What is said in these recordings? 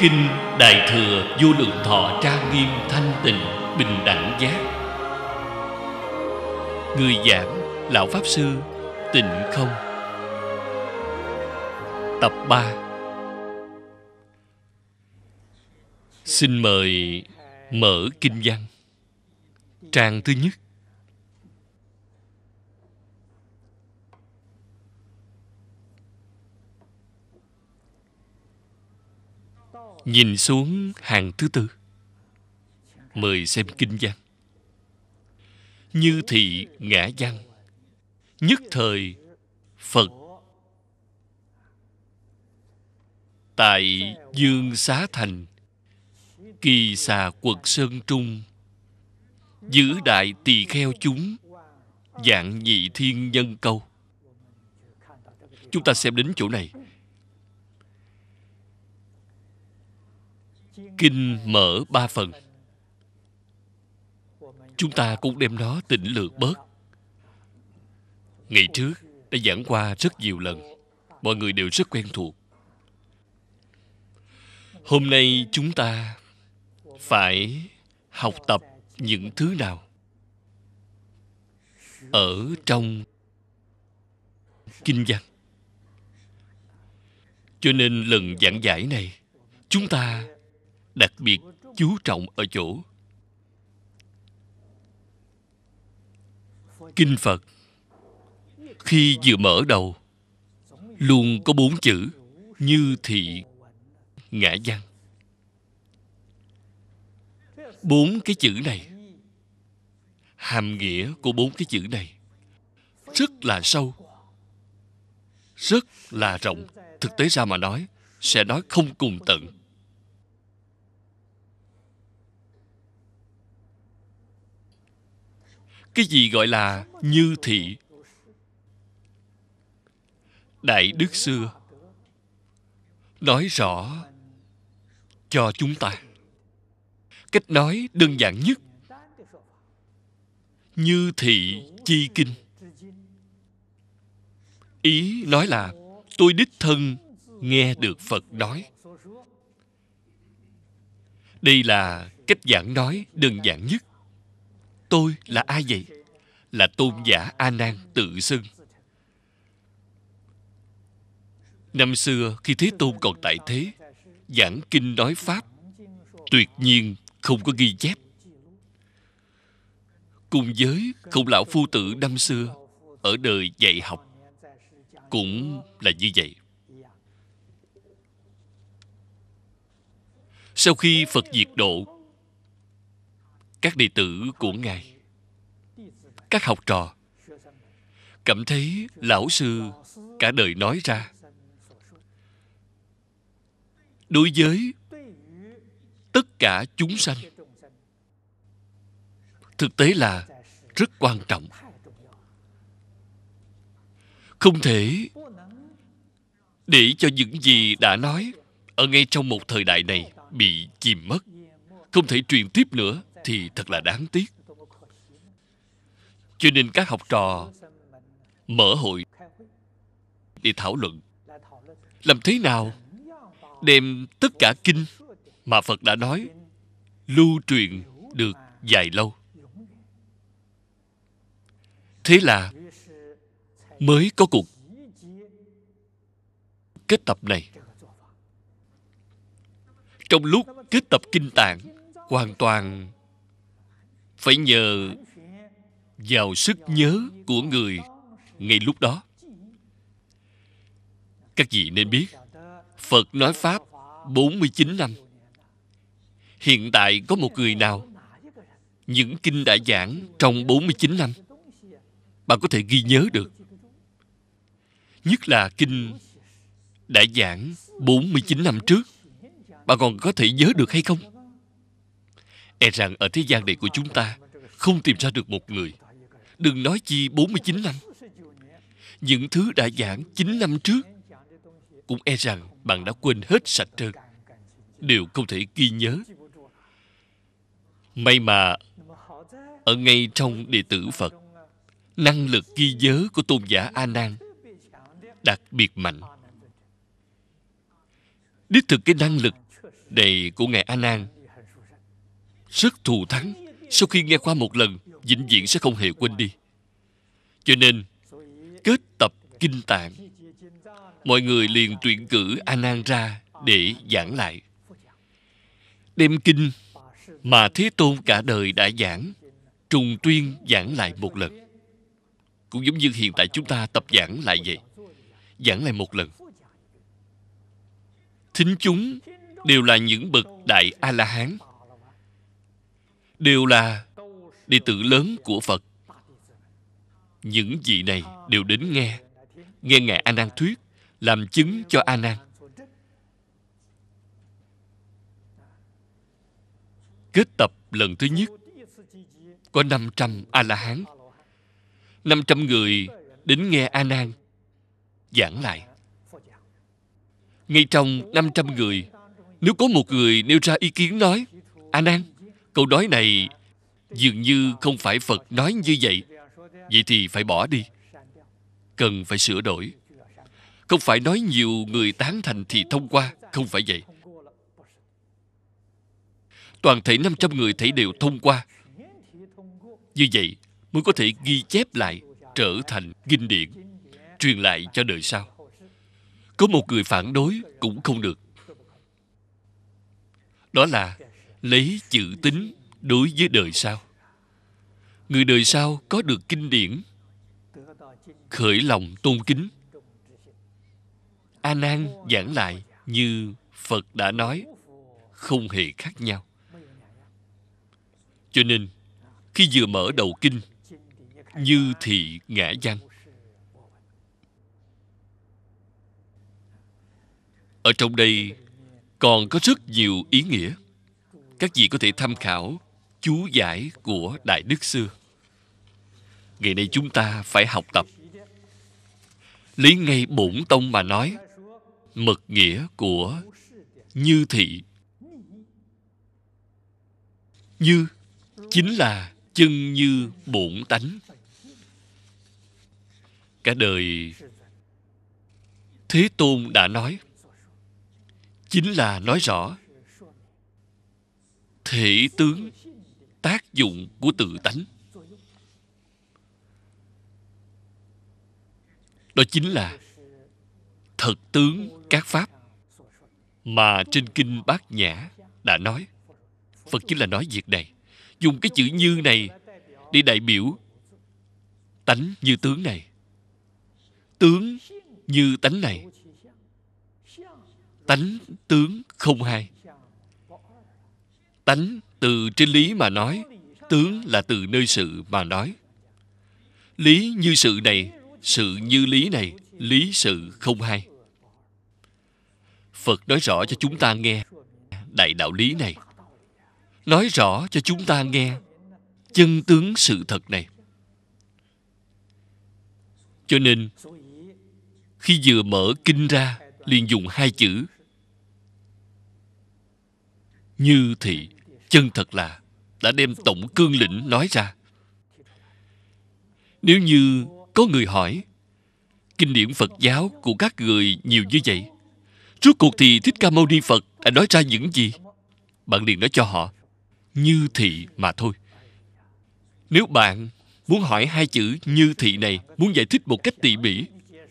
Kinh Đại Thừa Vô Lượng Thọ tra Nghiêm Thanh Tịnh Bình Đẳng Giác Người giảng Lão Pháp Sư Tịnh Không Tập 3 Xin mời mở kinh văn Trang thứ nhất Nhìn xuống hàng thứ tư Mời xem kinh văn Như thị ngã văn Nhất thời Phật Tại Dương Xá Thành Kỳ xà quật sơn trung Giữ đại tỳ kheo chúng Dạng nhị thiên nhân câu Chúng ta xem đến chỗ này kinh mở ba phần chúng ta cũng đem nó tịnh lược bớt ngày trước đã giảng qua rất nhiều lần mọi người đều rất quen thuộc hôm nay chúng ta phải học tập những thứ nào ở trong kinh văn cho nên lần giảng giải này chúng ta đặc biệt chú trọng ở chỗ kinh phật khi vừa mở đầu luôn có bốn chữ như thị ngã văn bốn cái chữ này hàm nghĩa của bốn cái chữ này rất là sâu rất là rộng thực tế ra mà nói sẽ nói không cùng tận cái gì gọi là như thị đại đức xưa nói rõ cho chúng ta cách nói đơn giản nhất như thị chi kinh ý nói là tôi đích thân nghe được phật nói đây là cách giảng nói đơn giản nhất tôi là ai vậy là tôn giả a nan tự xưng năm xưa khi thế tôn còn tại thế giảng kinh nói pháp tuyệt nhiên không có ghi chép cùng với khổng lão phu tử năm xưa ở đời dạy học cũng là như vậy sau khi phật diệt độ các đệ tử của ngài các học trò cảm thấy lão sư cả đời nói ra đối với tất cả chúng sanh thực tế là rất quan trọng không thể để cho những gì đã nói ở ngay trong một thời đại này bị chìm mất không thể truyền tiếp nữa thì thật là đáng tiếc cho nên các học trò mở hội để thảo luận làm thế nào đem tất cả kinh mà phật đã nói lưu truyền được dài lâu thế là mới có cuộc kết tập này trong lúc kết tập kinh tạng hoàn toàn phải nhờ vào sức nhớ của người ngay lúc đó các vị nên biết Phật nói Pháp 49 năm Hiện tại có một người nào Những kinh đã giảng trong 49 năm Bạn có thể ghi nhớ được Nhất là kinh đã giảng 49 năm trước Bạn còn có thể nhớ được hay không? E rằng ở thế gian này của chúng ta Không tìm ra được một người Đừng nói chi 49 năm Những thứ đã giảng 9 năm trước Cũng e rằng bạn đã quên hết sạch trơn Đều không thể ghi nhớ May mà Ở ngay trong đệ tử Phật Năng lực ghi nhớ của tôn giả A Nan đặc biệt mạnh. Đích thực cái năng lực này của Ngài A Nan rất thù thắng sau khi nghe qua một lần vĩnh viễn sẽ không hề quên đi cho nên kết tập kinh tạng mọi người liền tuyển cử a nan ra để giảng lại đem kinh mà thế tôn cả đời đã giảng trùng tuyên giảng lại một lần cũng giống như hiện tại chúng ta tập giảng lại vậy giảng lại một lần thính chúng đều là những bậc đại a la hán đều là đệ tử lớn của phật những vị này đều đến nghe nghe ngài a nan thuyết làm chứng cho a nan kết tập lần thứ nhất có 500 a la hán 500 người đến nghe a nan giảng lại ngay trong 500 người nếu có một người nêu ra ý kiến nói a nan câu nói này dường như không phải phật nói như vậy vậy thì phải bỏ đi cần phải sửa đổi không phải nói nhiều người tán thành thì thông qua không phải vậy toàn thể 500 người thấy đều thông qua như vậy mới có thể ghi chép lại trở thành kinh điển truyền lại cho đời sau có một người phản đối cũng không được đó là lấy chữ tính đối với đời sau người đời sau có được kinh điển khởi lòng tôn kính a nan giảng lại như phật đã nói không hề khác nhau cho nên khi vừa mở đầu kinh như thị ngã văn ở trong đây còn có rất nhiều ý nghĩa các vị có thể tham khảo chú giải của đại đức xưa ngày nay chúng ta phải học tập lấy ngay bổn tông mà nói mật nghĩa của như thị như chính là chân như bổn tánh cả đời thế tôn đã nói chính là nói rõ thể tướng tác dụng của tự tánh đó chính là thật tướng các pháp mà trên kinh bát nhã đã nói phật chính là nói việc này dùng cái chữ như này để đại biểu tánh như tướng này tướng như tánh này tánh tướng không hai tánh từ trên lý mà nói tướng là từ nơi sự mà nói lý như sự này sự như lý này lý sự không hay phật nói rõ cho chúng ta nghe đại đạo lý này nói rõ cho chúng ta nghe chân tướng sự thật này cho nên khi vừa mở kinh ra liền dùng hai chữ như thị chân thật là đã đem tổng cương lĩnh nói ra nếu như có người hỏi kinh điển phật giáo của các người nhiều như vậy rốt cuộc thì thích ca mâu ni phật đã nói ra những gì bạn liền nói cho họ như thị mà thôi nếu bạn muốn hỏi hai chữ như thị này muốn giải thích một cách tỉ mỉ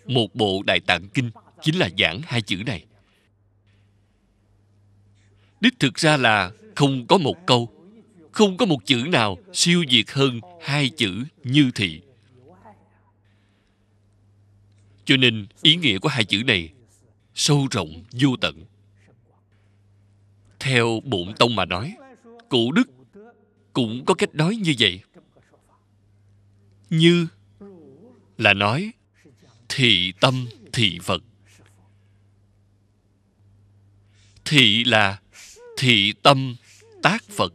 một bộ đại tạng kinh chính là giảng hai chữ này đích thực ra là không có một câu không có một chữ nào siêu việt hơn hai chữ như thị cho nên ý nghĩa của hai chữ này sâu rộng vô tận theo bổn tông mà nói cụ đức cũng có cách nói như vậy như là nói thị tâm thị phật thị là thị tâm tác Phật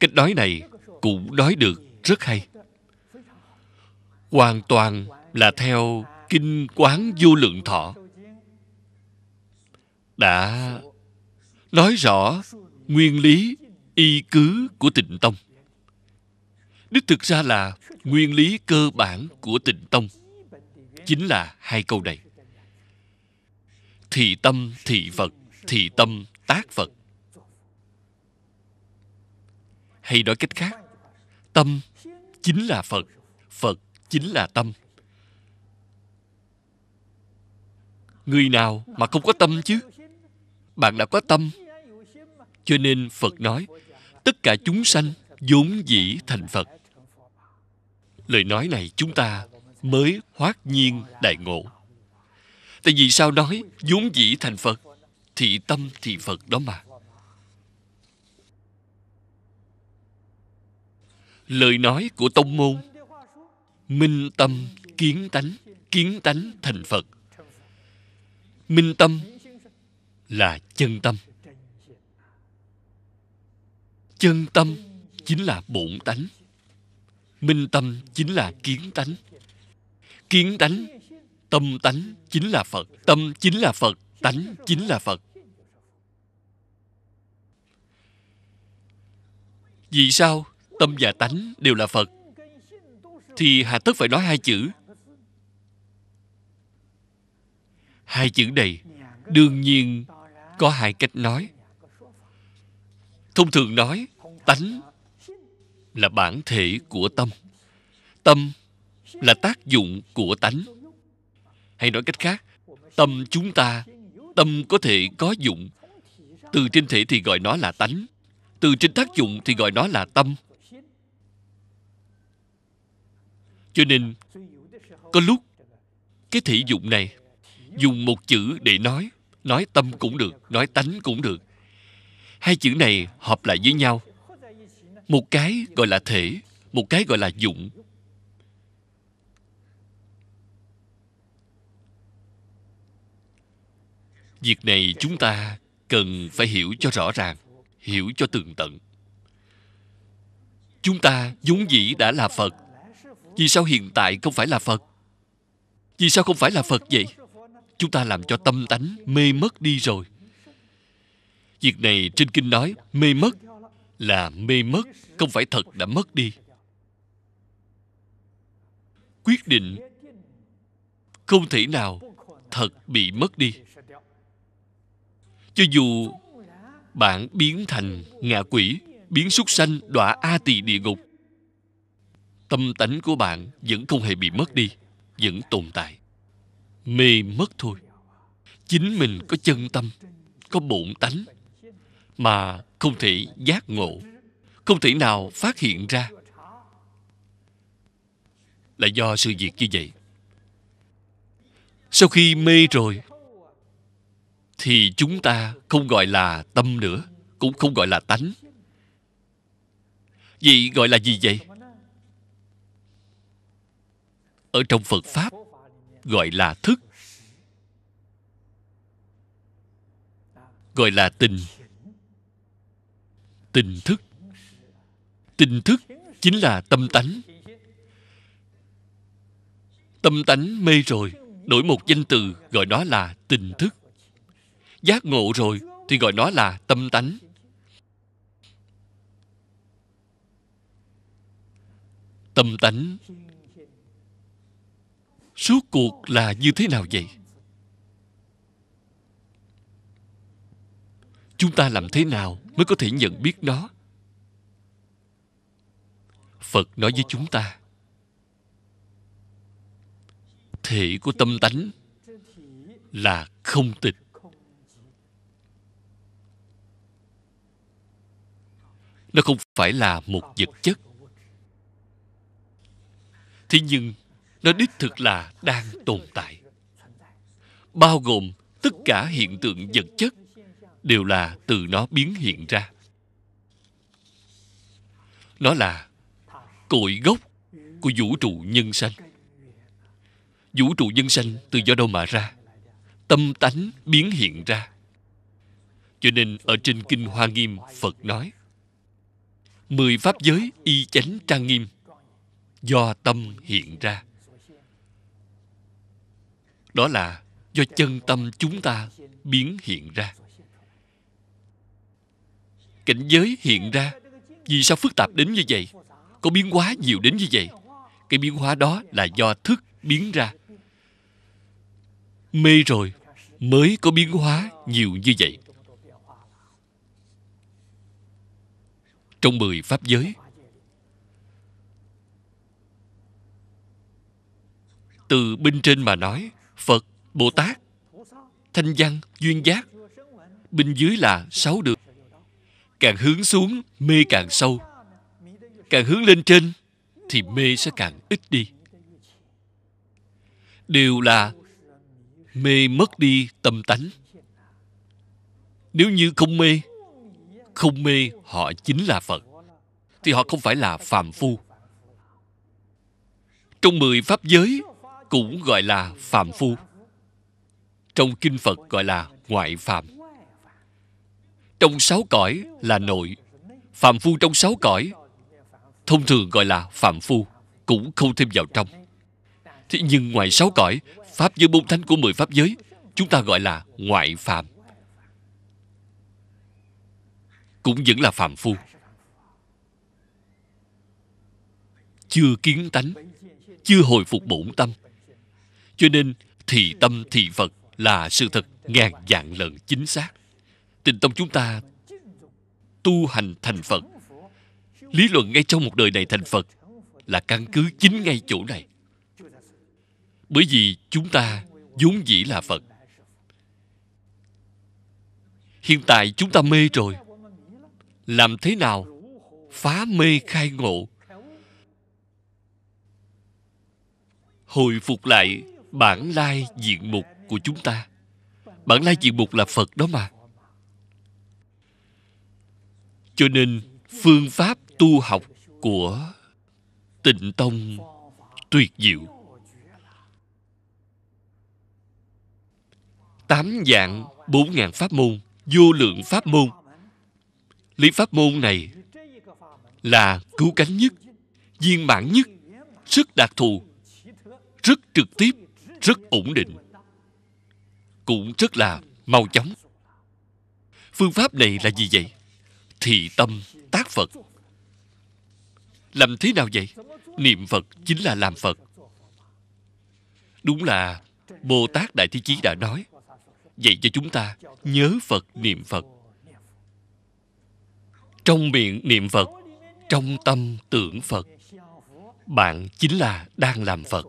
Cách nói này cũng nói được rất hay Hoàn toàn là theo Kinh Quán Vô Lượng Thọ Đã nói rõ nguyên lý y cứ của tịnh tông đích thực ra là nguyên lý cơ bản của tịnh tông chính là hai câu này thị tâm thị vật thì tâm tác phật hay nói cách khác tâm chính là phật phật chính là tâm người nào mà không có tâm chứ bạn đã có tâm cho nên phật nói tất cả chúng sanh vốn dĩ thành phật lời nói này chúng ta mới hoát nhiên đại ngộ tại vì sao nói vốn dĩ thành phật thị tâm thị phật đó mà lời nói của tông môn minh tâm kiến tánh kiến tánh thành phật minh tâm là chân tâm chân tâm chính là bổn tánh minh tâm chính là kiến tánh kiến tánh tâm tánh chính là phật tâm chính là phật tánh chính là phật Vì sao tâm và tánh đều là Phật Thì hà tất phải nói hai chữ Hai chữ này Đương nhiên có hai cách nói Thông thường nói Tánh là bản thể của tâm Tâm là tác dụng của tánh Hay nói cách khác Tâm chúng ta Tâm có thể có dụng Từ trên thể thì gọi nó là tánh từ trên tác dụng thì gọi nó là tâm cho nên có lúc cái thị dụng này dùng một chữ để nói nói tâm cũng được nói tánh cũng được hai chữ này hợp lại với nhau một cái gọi là thể một cái gọi là dụng việc này chúng ta cần phải hiểu cho rõ ràng hiểu cho tường tận chúng ta vốn dĩ đã là phật vì sao hiện tại không phải là phật vì sao không phải là phật vậy chúng ta làm cho tâm tánh mê mất đi rồi việc này trên kinh nói mê mất là mê mất không phải thật đã mất đi quyết định không thể nào thật bị mất đi cho dù bạn biến thành ngạ quỷ biến súc sanh đọa a tỳ địa ngục tâm tánh của bạn vẫn không hề bị mất đi vẫn tồn tại mê mất thôi chính mình có chân tâm có bụng tánh mà không thể giác ngộ không thể nào phát hiện ra là do sự việc như vậy sau khi mê rồi thì chúng ta không gọi là tâm nữa cũng không gọi là tánh vì gọi là gì vậy ở trong phật pháp gọi là thức gọi là tình tình thức tình thức chính là tâm tánh tâm tánh mê rồi đổi một danh từ gọi đó là tình thức giác ngộ rồi thì gọi nó là tâm tánh tâm tánh suốt cuộc là như thế nào vậy chúng ta làm thế nào mới có thể nhận biết nó phật nói với chúng ta thể của tâm tánh là không tịch nó không phải là một vật chất thế nhưng nó đích thực là đang tồn tại bao gồm tất cả hiện tượng vật chất đều là từ nó biến hiện ra nó là cội gốc của vũ trụ nhân sanh vũ trụ nhân sanh từ do đâu mà ra tâm tánh biến hiện ra cho nên ở trên kinh hoa nghiêm phật nói mười pháp giới y chánh trang nghiêm do tâm hiện ra đó là do chân tâm chúng ta biến hiện ra cảnh giới hiện ra vì sao phức tạp đến như vậy có biến hóa nhiều đến như vậy cái biến hóa đó là do thức biến ra mê rồi mới có biến hóa nhiều như vậy trong mười pháp giới từ bên trên mà nói phật bồ tát thanh văn duyên giác bên dưới là sáu đường càng hướng xuống mê càng sâu càng hướng lên trên thì mê sẽ càng ít đi đều là mê mất đi tâm tánh nếu như không mê không mê họ chính là phật thì họ không phải là phàm phu trong mười pháp giới cũng gọi là phàm phu trong kinh phật gọi là ngoại phàm trong sáu cõi là nội phàm phu trong sáu cõi thông thường gọi là phàm phu cũng không thêm vào trong thế nhưng ngoài sáu cõi pháp giới bốn thánh của mười pháp giới chúng ta gọi là ngoại phàm cũng vẫn là phạm phu chưa kiến tánh chưa hồi phục bổn tâm cho nên thì tâm thì phật là sự thật ngàn dạng lần chính xác tình tâm chúng ta tu hành thành phật lý luận ngay trong một đời này thành phật là căn cứ chính ngay chỗ này bởi vì chúng ta vốn dĩ là phật hiện tại chúng ta mê rồi làm thế nào phá mê khai ngộ hồi phục lại bản lai diện mục của chúng ta bản lai diện mục là phật đó mà cho nên phương pháp tu học của tịnh tông tuyệt diệu tám dạng bốn ngàn pháp môn vô lượng pháp môn lý pháp môn này là cứu cánh nhất viên mãn nhất rất đặc thù rất trực tiếp rất ổn định cũng rất là mau chóng phương pháp này là gì vậy Thì tâm tác phật làm thế nào vậy niệm phật chính là làm phật đúng là bồ tát đại thế chí đã nói vậy cho chúng ta nhớ phật niệm phật trong miệng niệm phật trong tâm tưởng phật bạn chính là đang làm phật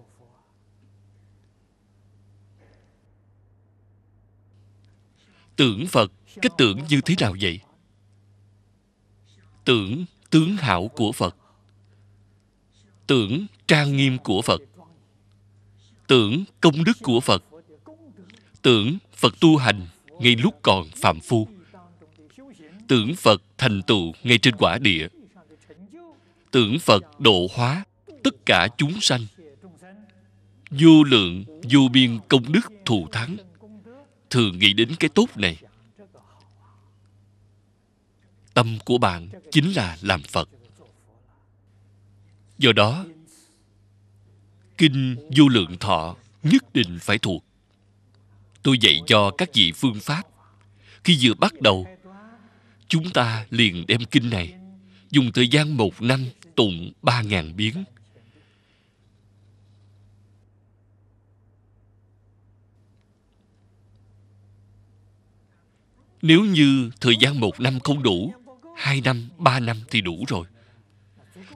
tưởng phật cái tưởng như thế nào vậy tưởng tướng hảo của phật tưởng trang nghiêm của phật tưởng công đức của phật tưởng phật tu hành ngay lúc còn phạm phu tưởng Phật thành tựu ngay trên quả địa. Tưởng Phật độ hóa tất cả chúng sanh. Vô lượng, vô biên công đức thù thắng. Thường nghĩ đến cái tốt này. Tâm của bạn chính là làm Phật. Do đó, Kinh Vô Lượng Thọ nhất định phải thuộc. Tôi dạy cho các vị phương pháp. Khi vừa bắt đầu, chúng ta liền đem kinh này dùng thời gian một năm tụng ba ngàn biến nếu như thời gian một năm không đủ hai năm ba năm thì đủ rồi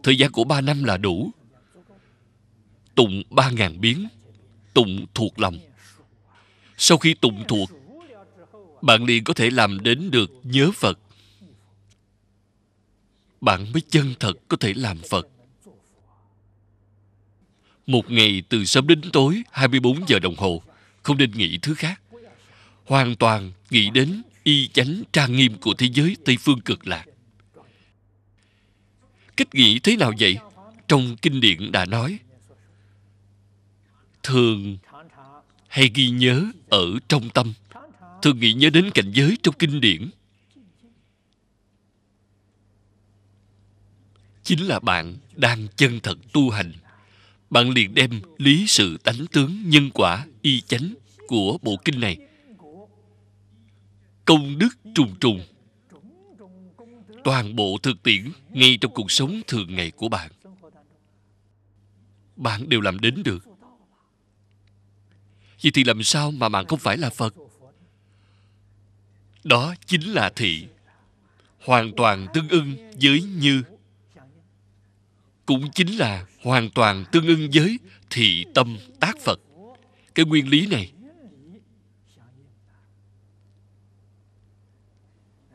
thời gian của ba năm là đủ tụng ba ngàn biến tụng thuộc lòng sau khi tụng thuộc bạn liền có thể làm đến được nhớ phật bạn mới chân thật có thể làm Phật. Một ngày từ sớm đến tối 24 giờ đồng hồ, không nên nghĩ thứ khác. Hoàn toàn nghĩ đến y chánh trang nghiêm của thế giới Tây Phương cực lạc. Cách nghĩ thế nào vậy? Trong kinh điển đã nói, thường hay ghi nhớ ở trong tâm, thường nghĩ nhớ đến cảnh giới trong kinh điển chính là bạn đang chân thật tu hành bạn liền đem lý sự tánh tướng nhân quả y chánh của bộ kinh này công đức trùng trùng toàn bộ thực tiễn ngay trong cuộc sống thường ngày của bạn bạn đều làm đến được vậy thì làm sao mà bạn không phải là phật đó chính là thị hoàn toàn tương ưng với như cũng chính là hoàn toàn tương ưng với thị tâm tác Phật. Cái nguyên lý này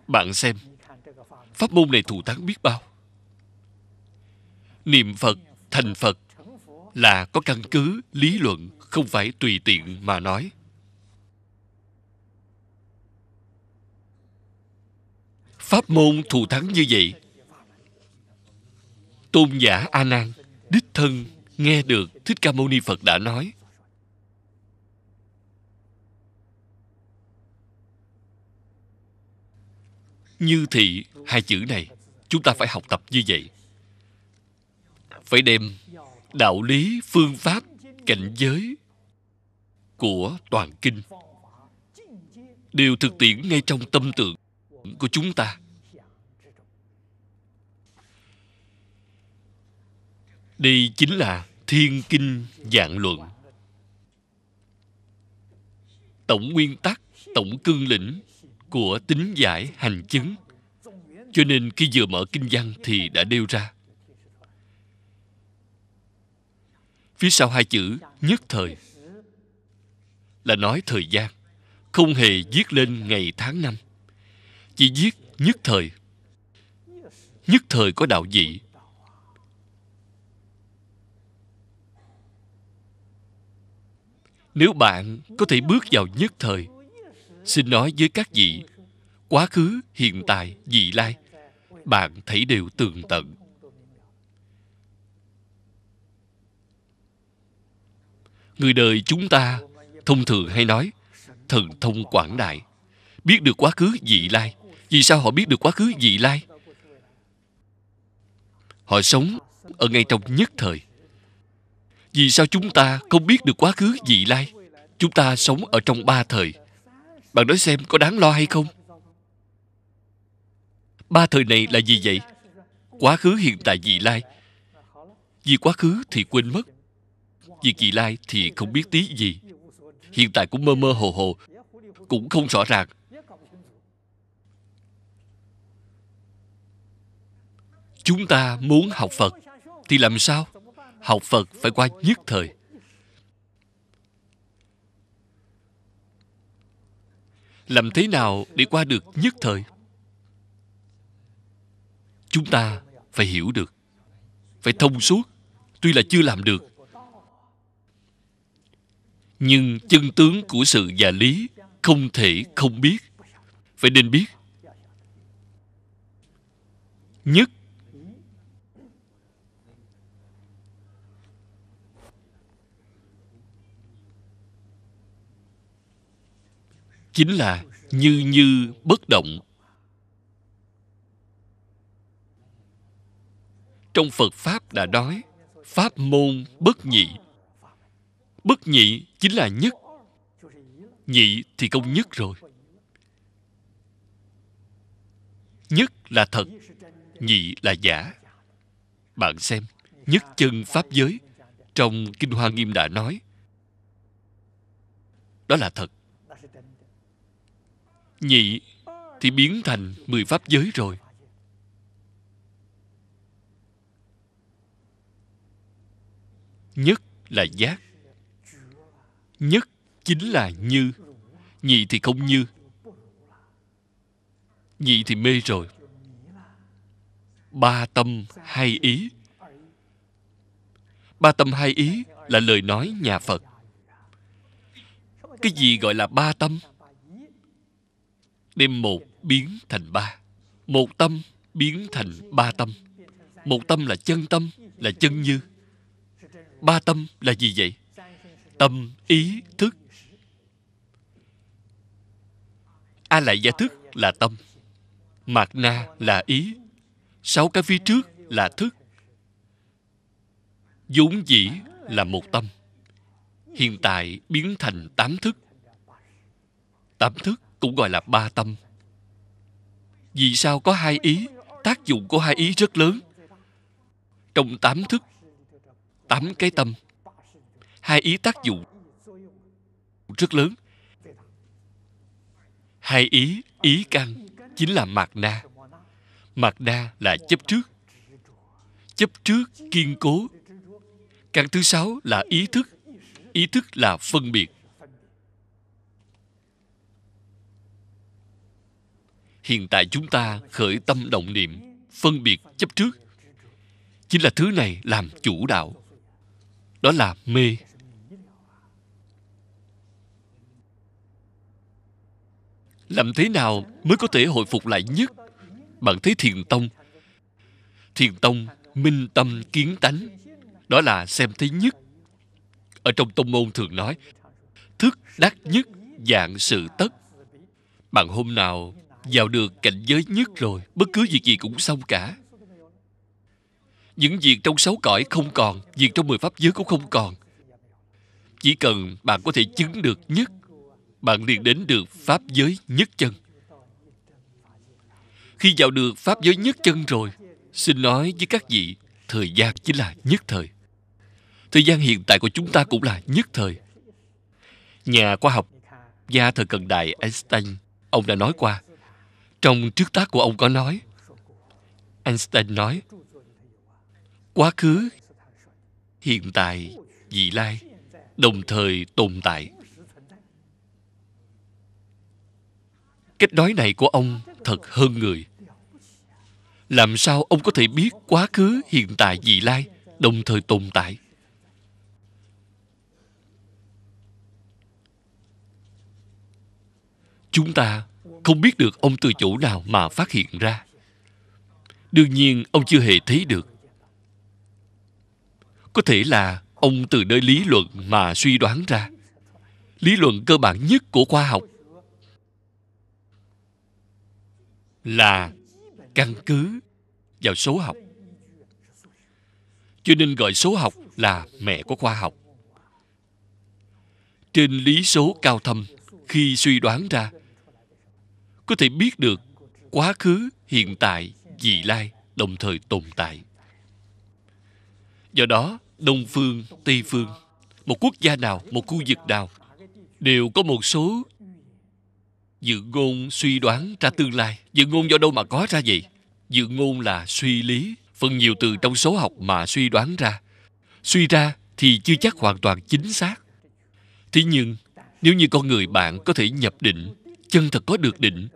Bạn xem Pháp môn này thù thắng biết bao Niệm Phật, thành Phật Là có căn cứ, lý luận Không phải tùy tiện mà nói Pháp môn thù thắng như vậy tôn giả a nan đích thân nghe được thích ca mâu ni phật đã nói như thị hai chữ này chúng ta phải học tập như vậy phải đem đạo lý phương pháp cảnh giới của toàn kinh đều thực tiễn ngay trong tâm tưởng của chúng ta Đây chính là thiên kinh dạng luận Tổng nguyên tắc, tổng cương lĩnh của tính giải hành chứng cho nên khi vừa mở kinh văn thì đã nêu ra phía sau hai chữ nhất thời là nói thời gian không hề viết lên ngày tháng năm chỉ viết nhất thời nhất thời có đạo dị nếu bạn có thể bước vào nhất thời xin nói với các vị quá khứ hiện tại vị lai bạn thấy đều tường tận người đời chúng ta thông thường hay nói thần thông quảng đại biết được quá khứ vị lai vì sao họ biết được quá khứ vị lai họ sống ở ngay trong nhất thời vì sao chúng ta không biết được quá khứ vị lai? Chúng ta sống ở trong ba thời. Bạn nói xem có đáng lo hay không? Ba thời này là gì vậy? Quá khứ hiện tại vị lai. Vì quá khứ thì quên mất. Vì vị lai thì không biết tí gì. Hiện tại cũng mơ mơ hồ hồ. Cũng không rõ ràng. Chúng ta muốn học Phật thì làm sao? học phật phải qua nhất thời làm thế nào để qua được nhất thời chúng ta phải hiểu được phải thông suốt tuy là chưa làm được nhưng chân tướng của sự và lý không thể không biết phải nên biết nhất chính là như như bất động trong phật pháp đã nói pháp môn bất nhị bất nhị chính là nhất nhị thì công nhất rồi nhất là thật nhị là giả bạn xem nhất chân pháp giới trong kinh hoa nghiêm đã nói đó là thật nhị thì biến thành mười pháp giới rồi nhất là giác nhất chính là như nhị thì không như nhị thì mê rồi ba tâm hai ý ba tâm hai ý là lời nói nhà phật cái gì gọi là ba tâm đem một biến thành ba một tâm biến thành ba tâm một tâm là chân tâm là chân như ba tâm là gì vậy tâm ý thức a lại gia thức là tâm mạt na là ý sáu cái phía trước là thức vốn dĩ là một tâm hiện tại biến thành tám thức tám thức cũng gọi là ba tâm vì sao có hai ý tác dụng của hai ý rất lớn trong tám thức tám cái tâm hai ý tác dụng rất lớn hai ý ý căn chính là mạt na mạt na là chấp trước chấp trước kiên cố căn thứ sáu là ý thức ý thức là phân biệt hiện tại chúng ta khởi tâm động niệm phân biệt chấp trước chính là thứ này làm chủ đạo đó là mê làm thế nào mới có thể hồi phục lại nhất bạn thấy thiền tông thiền tông minh tâm kiến tánh đó là xem thấy nhất ở trong tông môn thường nói thức đắc nhất dạng sự tất bạn hôm nào vào được cảnh giới nhất rồi bất cứ việc gì cũng xong cả những việc trong sáu cõi không còn việc trong mười pháp giới cũng không còn chỉ cần bạn có thể chứng được nhất bạn liền đến được pháp giới nhất chân khi vào được pháp giới nhất chân rồi xin nói với các vị thời gian chính là nhất thời thời gian hiện tại của chúng ta cũng là nhất thời nhà khoa học gia thời cận đại einstein ông đã nói qua trong trước tác của ông có nói, Einstein nói, quá khứ, hiện tại, vị lai, đồng thời tồn tại. Cách nói này của ông thật hơn người. Làm sao ông có thể biết quá khứ, hiện tại, vị lai, đồng thời tồn tại? Chúng ta không biết được ông từ chỗ nào mà phát hiện ra đương nhiên ông chưa hề thấy được có thể là ông từ nơi lý luận mà suy đoán ra lý luận cơ bản nhất của khoa học là căn cứ vào số học cho nên gọi số học là mẹ của khoa học trên lý số cao thâm khi suy đoán ra có thể biết được quá khứ hiện tại vị lai đồng thời tồn tại do đó đông phương tây phương một quốc gia nào một khu vực nào đều có một số dự ngôn suy đoán ra tương lai dự ngôn do đâu mà có ra vậy dự ngôn là suy lý phần nhiều từ trong số học mà suy đoán ra suy ra thì chưa chắc hoàn toàn chính xác thế nhưng nếu như con người bạn có thể nhập định chân thật có được định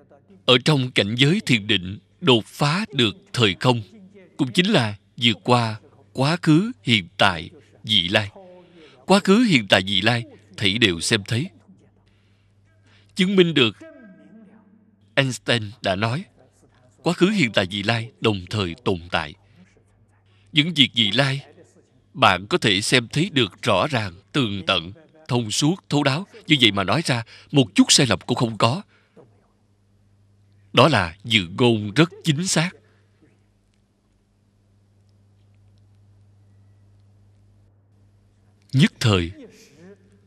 ở trong cảnh giới thiền định đột phá được thời không cũng chính là vượt qua quá khứ hiện tại dị lai quá khứ hiện tại dị lai thảy đều xem thấy chứng minh được einstein đã nói quá khứ hiện tại dị lai đồng thời tồn tại những việc dị lai bạn có thể xem thấy được rõ ràng tường tận thông suốt thấu đáo như vậy mà nói ra một chút sai lầm cũng không có đó là dự ngôn rất chính xác nhất thời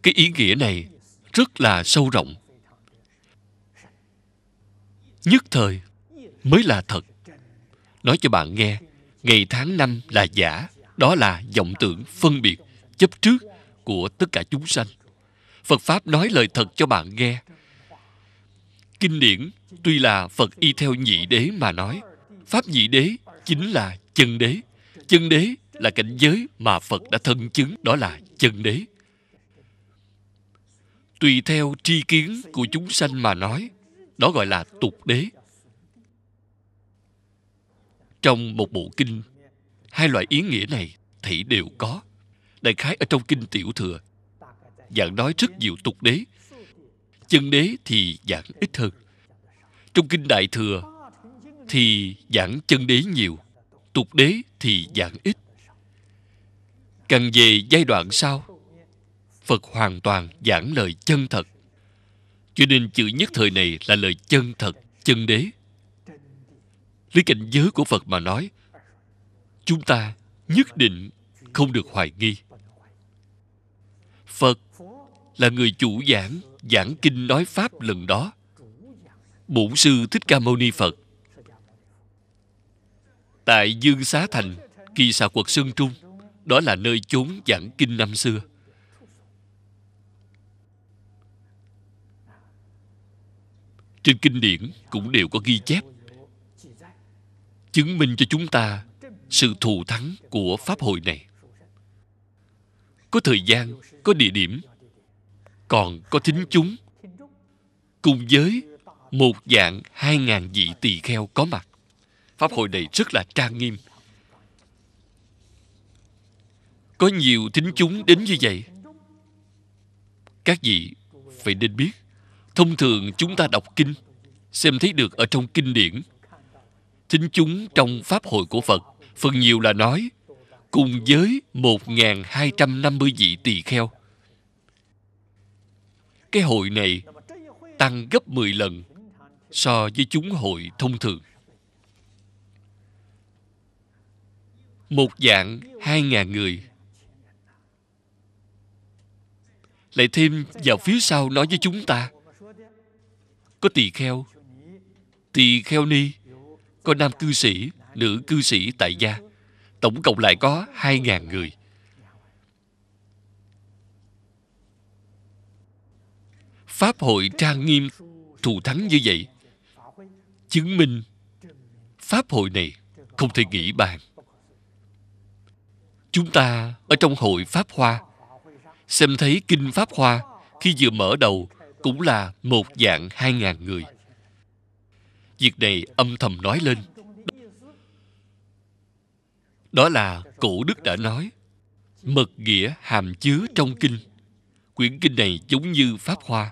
cái ý nghĩa này rất là sâu rộng nhất thời mới là thật nói cho bạn nghe ngày tháng năm là giả đó là vọng tưởng phân biệt chấp trước của tất cả chúng sanh phật pháp nói lời thật cho bạn nghe kinh điển tuy là phật y theo nhị đế mà nói pháp nhị đế chính là chân đế chân đế là cảnh giới mà phật đã thân chứng đó là chân đế tùy theo tri kiến của chúng sanh mà nói đó gọi là tục đế trong một bộ kinh hai loại ý nghĩa này thì đều có đại khái ở trong kinh tiểu thừa dạng nói rất nhiều tục đế chân đế thì giảng ít hơn trong kinh đại thừa thì giảng chân đế nhiều tục đế thì giảng ít càng về giai đoạn sau phật hoàn toàn giảng lời chân thật cho nên chữ nhất thời này là lời chân thật chân đế Lý cảnh giới của phật mà nói chúng ta nhất định không được hoài nghi phật là người chủ giảng giảng kinh nói pháp lần đó bổn sư thích ca mâu ni phật tại dương xá thành kỳ xà quật sơn trung đó là nơi chốn giảng kinh năm xưa trên kinh điển cũng đều có ghi chép chứng minh cho chúng ta sự thù thắng của pháp hội này có thời gian có địa điểm còn có thính chúng cùng với một dạng hai ngàn vị tỳ kheo có mặt pháp hội này rất là trang nghiêm có nhiều thính chúng đến như vậy các vị phải nên biết thông thường chúng ta đọc kinh xem thấy được ở trong kinh điển thính chúng trong pháp hội của phật phần nhiều là nói cùng với năm mươi vị tỳ kheo cái hội này tăng gấp 10 lần so với chúng hội thông thường. Một dạng 2.000 người Lại thêm vào phía sau nói với chúng ta Có tỳ kheo Tỳ kheo ni Có nam cư sĩ Nữ cư sĩ tại gia Tổng cộng lại có hai ngàn người Pháp hội trang nghiêm thù thắng như vậy Chứng minh Pháp hội này không thể nghĩ bàn Chúng ta ở trong hội Pháp Hoa Xem thấy Kinh Pháp Hoa Khi vừa mở đầu Cũng là một dạng hai ngàn người Việc này âm thầm nói lên Đó là cổ đức đã nói Mật nghĩa hàm chứa trong kinh Quyển kinh này giống như Pháp Hoa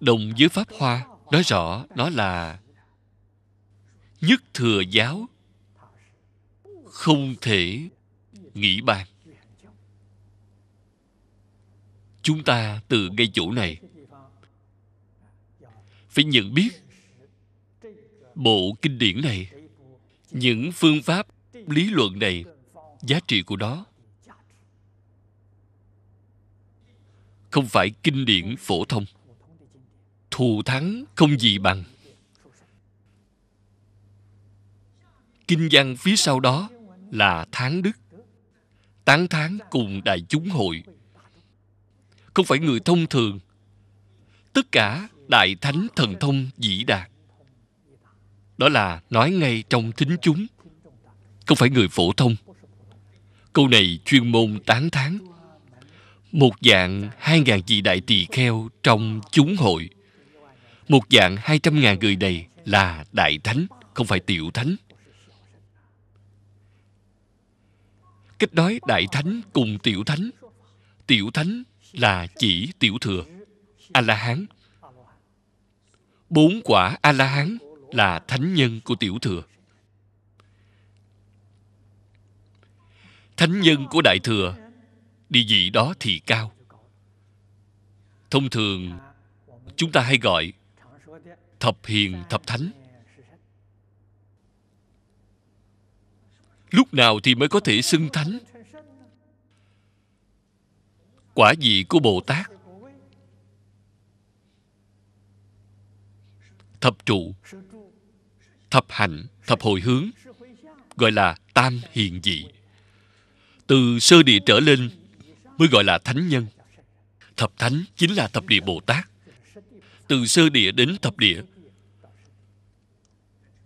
đồng với pháp hoa nói rõ nó là nhất thừa giáo không thể nghĩ bàn chúng ta từ ngay chỗ này phải nhận biết bộ kinh điển này những phương pháp lý luận này giá trị của đó không phải kinh điển phổ thông thù thắng không gì bằng kinh văn phía sau đó là tháng đức tán tháng cùng đại chúng hội không phải người thông thường tất cả đại thánh thần thông dĩ đạt đó là nói ngay trong thính chúng không phải người phổ thông câu này chuyên môn tán tháng một dạng hai ngàn vị đại tỳ kheo trong chúng hội một dạng 200 ngàn người này là đại thánh, không phải tiểu thánh. Cách nói đại thánh cùng tiểu thánh. Tiểu thánh là chỉ tiểu thừa, A-la-hán. Bốn quả A-la-hán là thánh nhân của tiểu thừa. Thánh nhân của đại thừa Địa vị đó thì cao Thông thường Chúng ta hay gọi thập hiền thập thánh lúc nào thì mới có thể xưng thánh quả vị của bồ tát thập trụ thập hạnh thập hồi hướng gọi là tam hiền dị từ sơ địa trở lên mới gọi là thánh nhân thập thánh chính là thập địa bồ tát từ sơ địa đến thập địa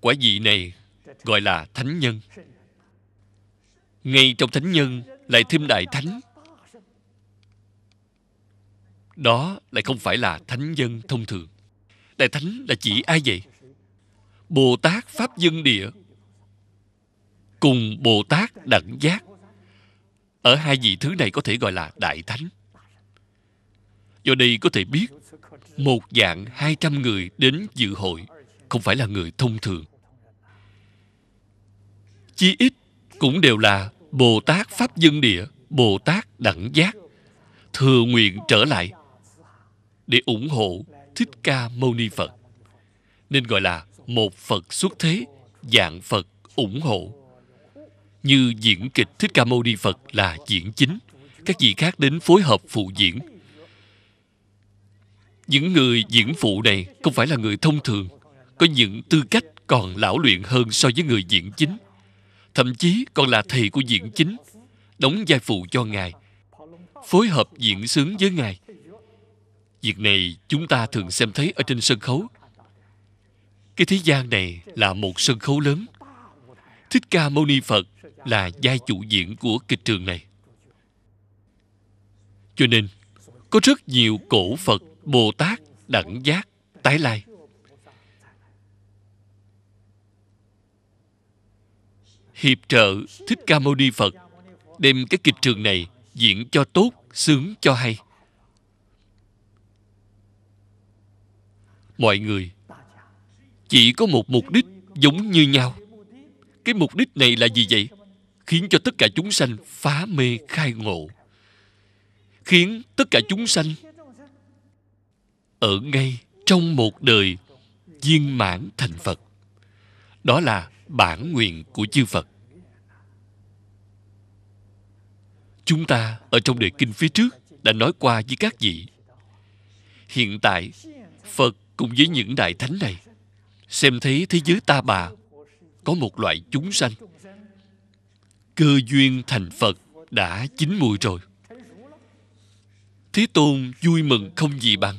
quả vị này gọi là thánh nhân ngay trong thánh nhân lại thêm đại thánh đó lại không phải là thánh nhân thông thường đại thánh là chỉ ai vậy bồ tát pháp dân địa cùng bồ tát đẳng giác ở hai vị thứ này có thể gọi là đại thánh do đây có thể biết một dạng 200 người đến dự hội, không phải là người thông thường. Chí ít cũng đều là Bồ Tát Pháp Dân Địa, Bồ Tát Đẳng Giác, thừa nguyện trở lại để ủng hộ Thích Ca Mâu Ni Phật. Nên gọi là một Phật xuất thế, dạng Phật ủng hộ. Như diễn kịch Thích Ca Mâu Ni Phật là diễn chính, các vị khác đến phối hợp phụ diễn những người diễn phụ này không phải là người thông thường có những tư cách còn lão luyện hơn so với người diễn chính thậm chí còn là thầy của diễn chính đóng vai phụ cho ngài phối hợp diễn sướng với ngài việc này chúng ta thường xem thấy ở trên sân khấu cái thế gian này là một sân khấu lớn thích ca mâu ni phật là vai chủ diễn của kịch trường này cho nên có rất nhiều cổ phật bồ tát đẳng giác tái lai hiệp trợ thích ca mâu ni phật đem cái kịch trường này diễn cho tốt sướng cho hay mọi người chỉ có một mục đích giống như nhau cái mục đích này là gì vậy khiến cho tất cả chúng sanh phá mê khai ngộ khiến tất cả chúng sanh ở ngay trong một đời viên mãn thành Phật. Đó là bản nguyện của chư Phật. Chúng ta ở trong đề kinh phía trước đã nói qua với các vị. Hiện tại, Phật cùng với những đại thánh này xem thấy thế giới ta bà có một loại chúng sanh cơ duyên thành Phật đã chín mùi rồi. Thế Tôn vui mừng không gì bằng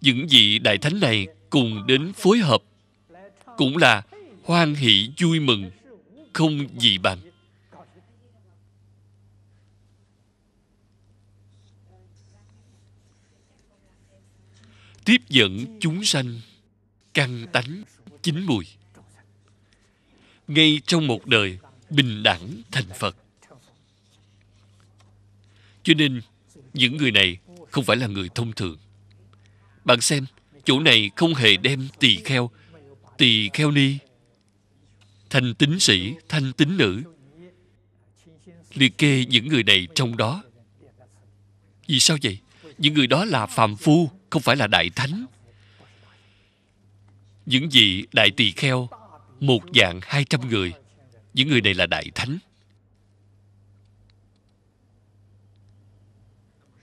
những vị đại thánh này cùng đến phối hợp cũng là hoan hỷ vui mừng không gì bằng tiếp dẫn chúng sanh căn tánh chín mùi ngay trong một đời bình đẳng thành phật cho nên những người này không phải là người thông thường bạn xem, chỗ này không hề đem tỳ kheo, tỳ kheo ni, thanh tính sĩ, thanh tính nữ. Liệt kê những người này trong đó. Vì sao vậy? Những người đó là phàm phu, không phải là đại thánh. Những vị đại tỳ kheo, một dạng hai trăm người. Những người này là đại thánh.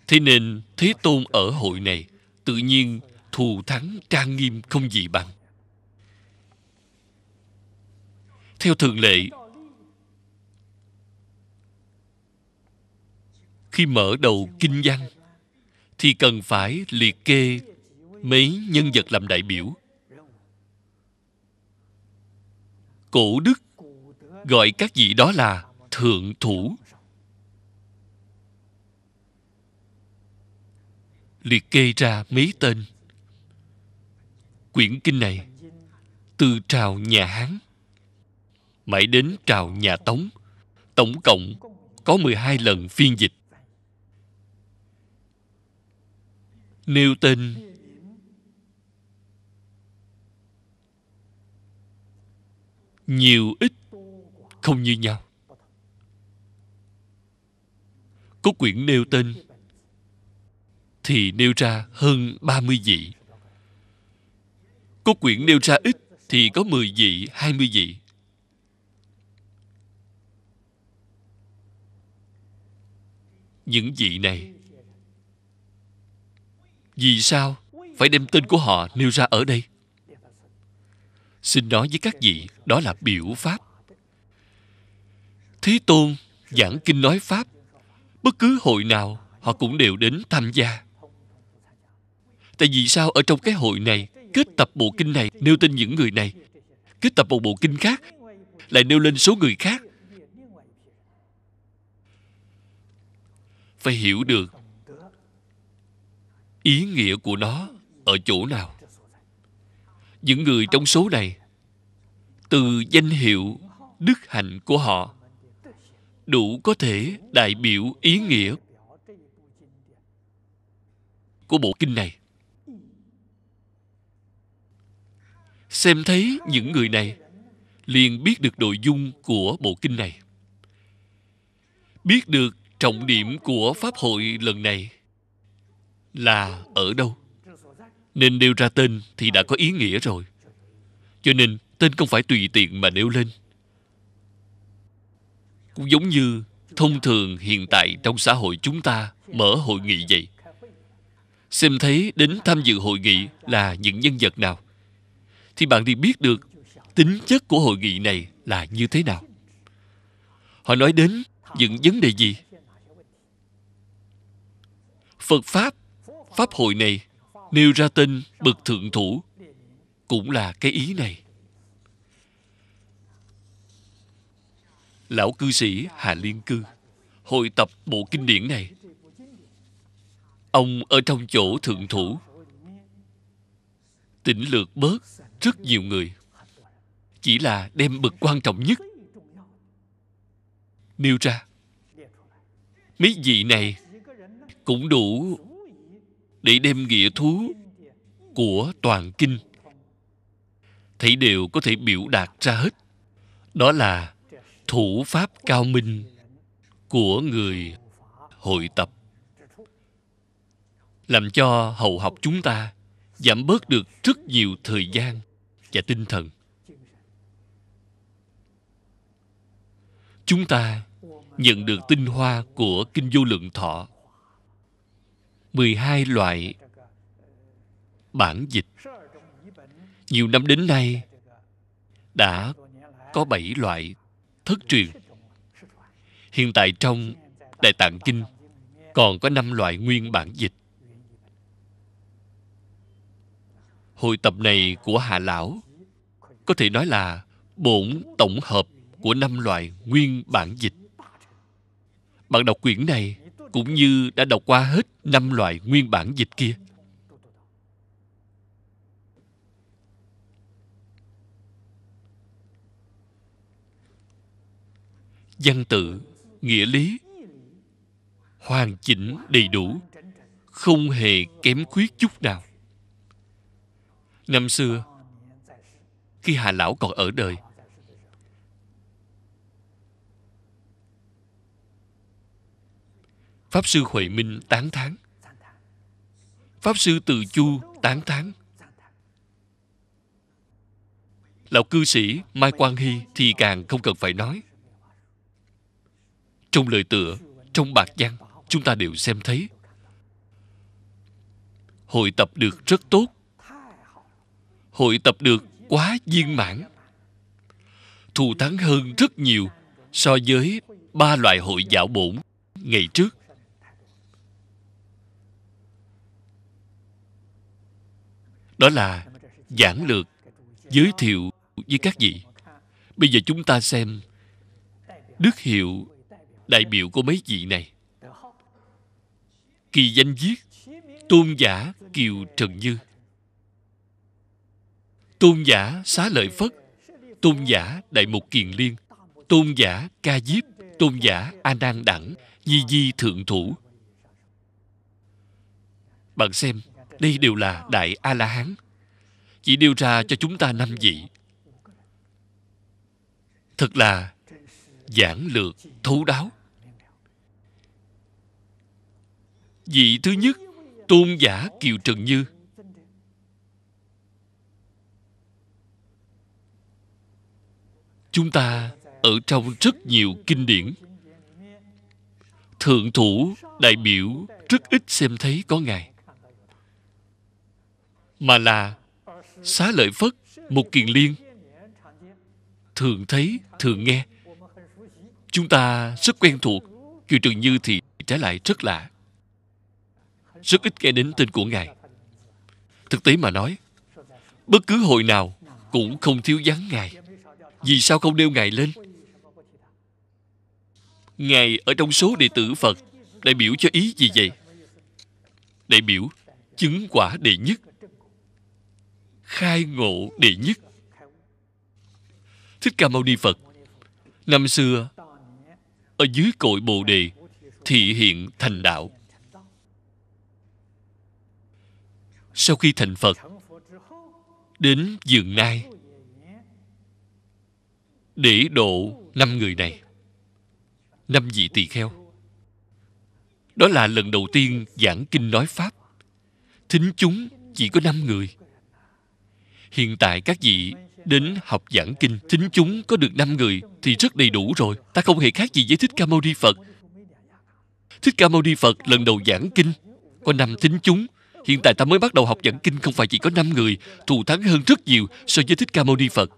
Thế nên Thế Tôn ở hội này tự nhiên thù thắng trang nghiêm không gì bằng theo thường lệ khi mở đầu kinh văn thì cần phải liệt kê mấy nhân vật làm đại biểu cổ đức gọi các vị đó là thượng thủ liệt kê ra mấy tên quyển kinh này từ trào nhà hán mãi đến trào nhà tống tổng cộng có 12 lần phiên dịch nêu tên nhiều ít không như nhau có quyển nêu tên thì nêu ra hơn 30 vị. Có quyển nêu ra ít thì có 10 vị, 20 vị. Những vị này Vì sao phải đem tên của họ nêu ra ở đây? Xin nói với các vị, đó là biểu pháp. Thế Tôn giảng kinh nói pháp, bất cứ hội nào họ cũng đều đến tham gia Tại vì sao ở trong cái hội này kết tập bộ kinh này nêu tên những người này, kết tập một bộ kinh khác lại nêu lên số người khác. Phải hiểu được ý nghĩa của nó ở chỗ nào. Những người trong số này từ danh hiệu đức hạnh của họ đủ có thể đại biểu ý nghĩa của bộ kinh này xem thấy những người này liền biết được nội dung của bộ kinh này biết được trọng điểm của pháp hội lần này là ở đâu nên nêu ra tên thì đã có ý nghĩa rồi cho nên tên không phải tùy tiện mà nêu lên cũng giống như thông thường hiện tại trong xã hội chúng ta mở hội nghị vậy xem thấy đến tham dự hội nghị là những nhân vật nào thì bạn đi biết được tính chất của hội nghị này là như thế nào họ nói đến những vấn đề gì phật pháp pháp hội này nêu ra tên bậc thượng thủ cũng là cái ý này lão cư sĩ hà liên cư hội tập bộ kinh điển này ông ở trong chỗ thượng thủ tỉnh lược bớt rất nhiều người chỉ là đem bậc quan trọng nhất nêu ra mấy vị này cũng đủ để đem nghĩa thú của toàn kinh thảy đều có thể biểu đạt ra hết đó là thủ pháp cao minh của người hội tập làm cho hậu học chúng ta giảm bớt được rất nhiều thời gian và tinh thần chúng ta nhận được tinh hoa của kinh vô lượng thọ 12 loại bản dịch nhiều năm đến nay đã có 7 loại thất truyền hiện tại trong đại tạng kinh còn có 5 loại nguyên bản dịch hội tập này của hạ lão có thể nói là bổn tổng hợp của năm loại nguyên bản dịch bạn đọc quyển này cũng như đã đọc qua hết năm loại nguyên bản dịch kia văn tự nghĩa lý hoàn chỉnh đầy đủ không hề kém khuyết chút nào năm xưa khi hà lão còn ở đời pháp sư huệ minh tán thán pháp sư từ chu tán thán lão cư sĩ mai quang hy thì càng không cần phải nói trong lời tựa trong bạc văn chúng ta đều xem thấy hội tập được rất tốt hội tập được quá viên mãn thù thắng hơn rất nhiều so với ba loại hội dạo bổn ngày trước đó là giảng lược giới thiệu với các vị bây giờ chúng ta xem đức hiệu đại biểu của mấy vị này kỳ danh viết tôn giả kiều trần như tôn giả xá lợi phất tôn giả đại mục kiền liên tôn giả ca diếp tôn giả a nan đẳng di di thượng thủ bạn xem đây đều là đại a la hán chỉ đưa ra cho chúng ta năm vị thật là giảng lược thấu đáo vị thứ nhất tôn giả kiều trần như chúng ta ở trong rất nhiều kinh điển thượng thủ đại biểu rất ít xem thấy có ngài mà là xá lợi phất một kiền liên thường thấy thường nghe chúng ta rất quen thuộc kiều trường như thì trái lại rất lạ rất ít nghe đến tên của ngài thực tế mà nói bất cứ hội nào cũng không thiếu vắng ngài vì sao không nêu ngài lên ngài ở trong số đệ tử phật đại biểu cho ý gì vậy đại biểu chứng quả đệ nhất khai ngộ đệ nhất thích ca mâu ni phật năm xưa ở dưới cội bồ đề thị hiện thành đạo sau khi thành phật đến dường nai để độ năm người này năm vị tỳ kheo đó là lần đầu tiên giảng kinh nói pháp thính chúng chỉ có năm người hiện tại các vị đến học giảng kinh thính chúng có được năm người thì rất đầy đủ rồi ta không hề khác gì với thích ca mâu ni phật thích ca mâu ni phật lần đầu giảng kinh có năm thính chúng hiện tại ta mới bắt đầu học giảng kinh không phải chỉ có năm người thù thắng hơn rất nhiều so với thích ca mâu ni phật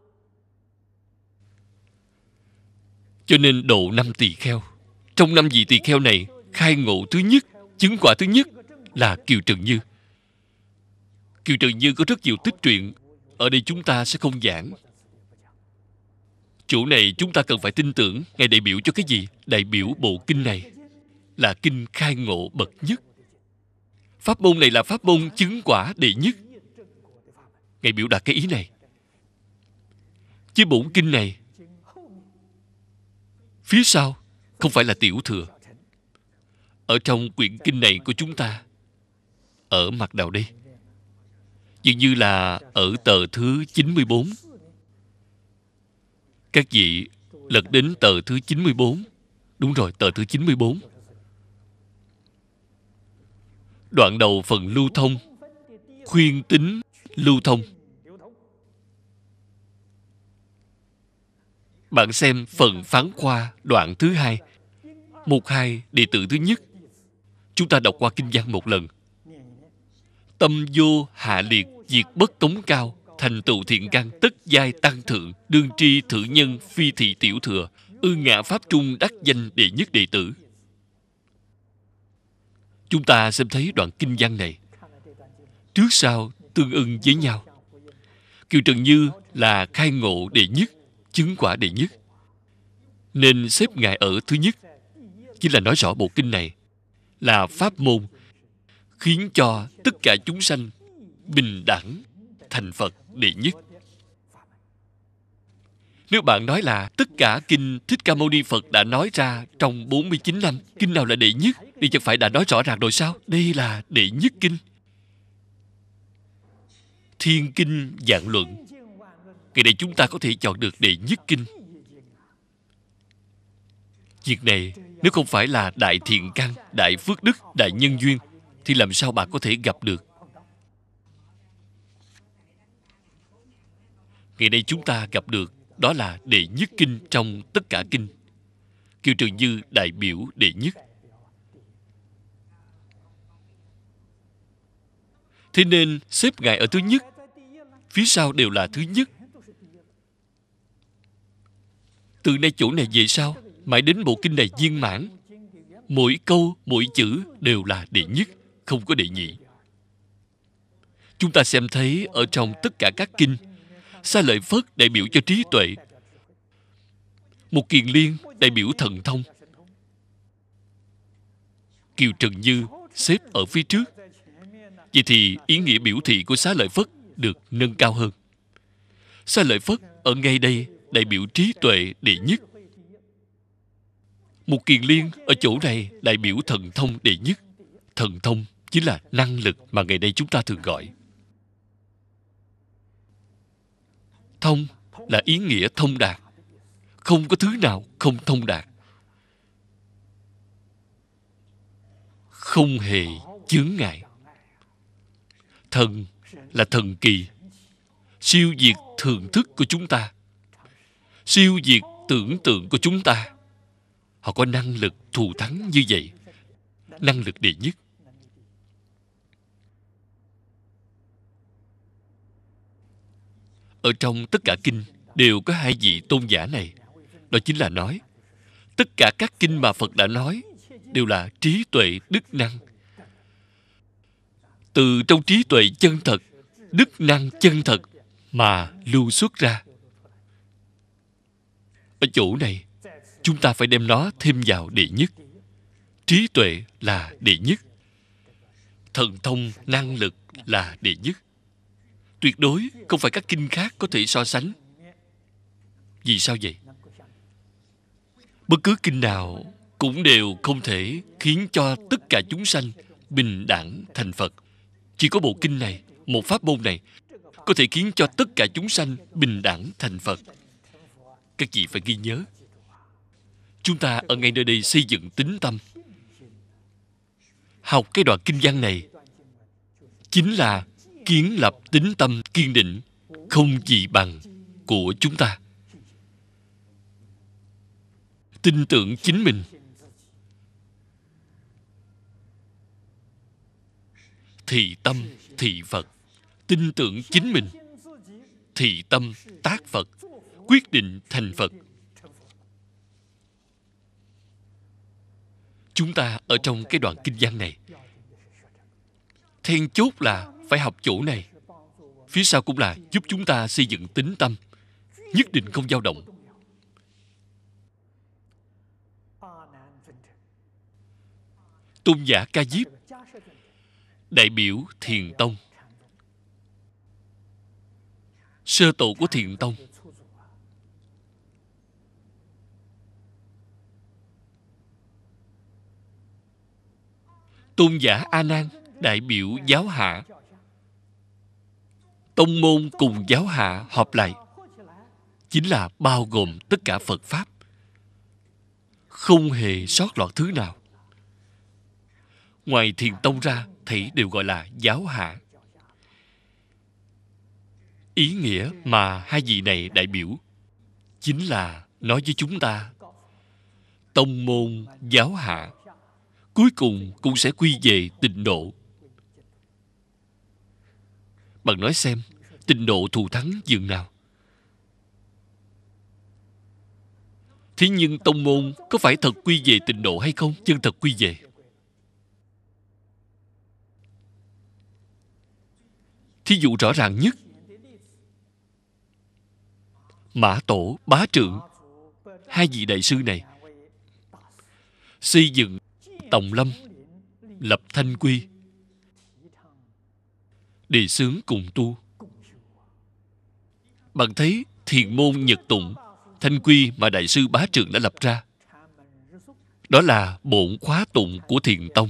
Cho nên độ năm tỳ kheo Trong năm vị tỳ kheo này Khai ngộ thứ nhất Chứng quả thứ nhất là Kiều Trần Như Kiều Trần Như có rất nhiều tích truyện Ở đây chúng ta sẽ không giảng Chỗ này chúng ta cần phải tin tưởng Ngài đại biểu cho cái gì? Đại biểu bộ kinh này Là kinh khai ngộ bậc nhất Pháp môn này là pháp môn chứng quả đệ nhất Ngài biểu đạt cái ý này Chứ bổn kinh này Phía sau Không phải là tiểu thừa Ở trong quyển kinh này của chúng ta Ở mặt đầu đây Dường như là Ở tờ thứ 94 Các vị Lật đến tờ thứ 94 Đúng rồi tờ thứ 94 Đoạn đầu phần lưu thông Khuyên tính lưu thông Bạn xem phần phán qua đoạn thứ hai Mục hai đệ tử thứ nhất Chúng ta đọc qua kinh văn một lần Tâm vô hạ liệt Diệt bất tống cao Thành tựu thiện căn tất giai tăng thượng Đương tri thử nhân phi thị tiểu thừa Ư ngã pháp trung đắc danh đệ nhất đệ tử Chúng ta xem thấy đoạn kinh văn này Trước sau tương ưng với nhau Kiều Trần Như là khai ngộ đệ nhất chứng quả đệ nhất nên xếp ngài ở thứ nhất chính là nói rõ bộ kinh này là pháp môn khiến cho tất cả chúng sanh bình đẳng thành phật đệ nhất nếu bạn nói là tất cả kinh Thích Ca Mâu Ni Phật đã nói ra trong 49 năm, kinh nào là đệ nhất, thì chẳng phải đã nói rõ ràng rồi sao? Đây là đệ nhất kinh. Thiên Kinh Dạng Luận ngày này chúng ta có thể chọn được đệ nhất kinh việc này nếu không phải là đại thiện căn đại phước đức đại nhân duyên thì làm sao bạn có thể gặp được ngày nay chúng ta gặp được đó là đệ nhất kinh trong tất cả kinh kiều trường như đại biểu đệ nhất thế nên xếp ngài ở thứ nhất phía sau đều là thứ nhất Từ nay chỗ này về sau Mãi đến bộ kinh này viên mãn Mỗi câu, mỗi chữ đều là đệ nhất Không có đệ nhị Chúng ta xem thấy Ở trong tất cả các kinh Sa lợi Phất đại biểu cho trí tuệ Một kiền liên đại biểu thần thông Kiều Trần Như xếp ở phía trước Vậy thì ý nghĩa biểu thị của xá lợi Phất được nâng cao hơn Xá lợi Phất ở ngay đây đại biểu trí tuệ đệ nhất một kiền liên ở chỗ này đại biểu thần thông đệ nhất thần thông chính là năng lực mà ngày nay chúng ta thường gọi thông là ý nghĩa thông đạt không có thứ nào không thông đạt không hề chướng ngại thần là thần kỳ siêu diệt thường thức của chúng ta siêu việt tưởng tượng của chúng ta họ có năng lực thù thắng như vậy năng lực đệ nhất ở trong tất cả kinh đều có hai vị tôn giả này đó chính là nói tất cả các kinh mà phật đã nói đều là trí tuệ đức năng từ trong trí tuệ chân thật đức năng chân thật mà lưu xuất ra ở chỗ này chúng ta phải đem nó thêm vào đệ nhất trí tuệ là đệ nhất thần thông năng lực là đệ nhất tuyệt đối không phải các kinh khác có thể so sánh vì sao vậy bất cứ kinh nào cũng đều không thể khiến cho tất cả chúng sanh bình đẳng thành phật chỉ có bộ kinh này một pháp môn này có thể khiến cho tất cả chúng sanh bình đẳng thành phật các vị phải ghi nhớ chúng ta ở ngay nơi đây xây dựng tính tâm học cái đoạn kinh văn này chính là kiến lập tính tâm kiên định không gì bằng của chúng ta tin tưởng chính mình thì tâm thị phật tin tưởng chính mình thị tâm tác phật quyết định thành phật chúng ta ở trong cái đoạn kinh văn này then chốt là phải học chỗ này phía sau cũng là giúp chúng ta xây dựng tính tâm nhất định không dao động tôn giả ca diếp đại biểu thiền tông sơ tổ của thiền tông tôn giả a nan đại biểu giáo hạ tông môn cùng giáo hạ họp lại chính là bao gồm tất cả phật pháp không hề sót lọt thứ nào ngoài thiền tông ra thì đều gọi là giáo hạ ý nghĩa mà hai vị này đại biểu chính là nói với chúng ta tông môn giáo hạ cuối cùng cũng sẽ quy về tịnh độ bạn nói xem tịnh độ thù thắng dường nào thế nhưng tông môn có phải thật quy về tịnh độ hay không chân thật quy về thí dụ rõ ràng nhất mã tổ bá trượng hai vị đại sư này xây dựng Tòng Lâm, lập Thanh Quy, đề xướng cùng tu. Bạn thấy thiền môn nhật tụng, Thanh Quy mà Đại sư Bá Trường đã lập ra. Đó là bổn khóa tụng của thiền tông.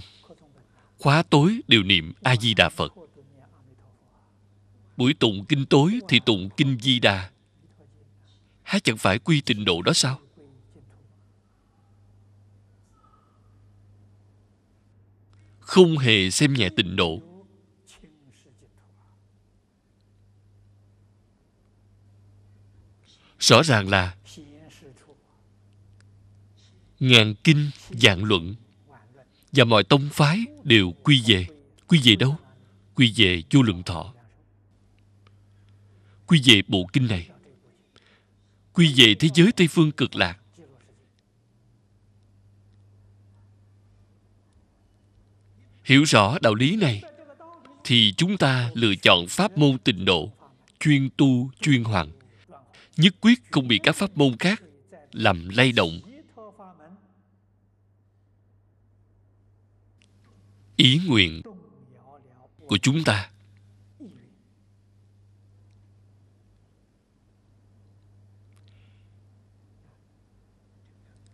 Khóa tối đều niệm A-di-đà Phật. Buổi tụng kinh tối thì tụng kinh Di-đà. Há chẳng phải quy trình độ đó sao? không hề xem nhẹ tịnh độ rõ ràng là ngàn kinh dạng luận và mọi tông phái đều quy về quy về đâu quy về vô lượng thọ quy về bộ kinh này quy về thế giới tây phương cực lạc hiểu rõ đạo lý này thì chúng ta lựa chọn pháp môn tịnh độ chuyên tu chuyên hoàn nhất quyết không bị các pháp môn khác làm lay động ý nguyện của chúng ta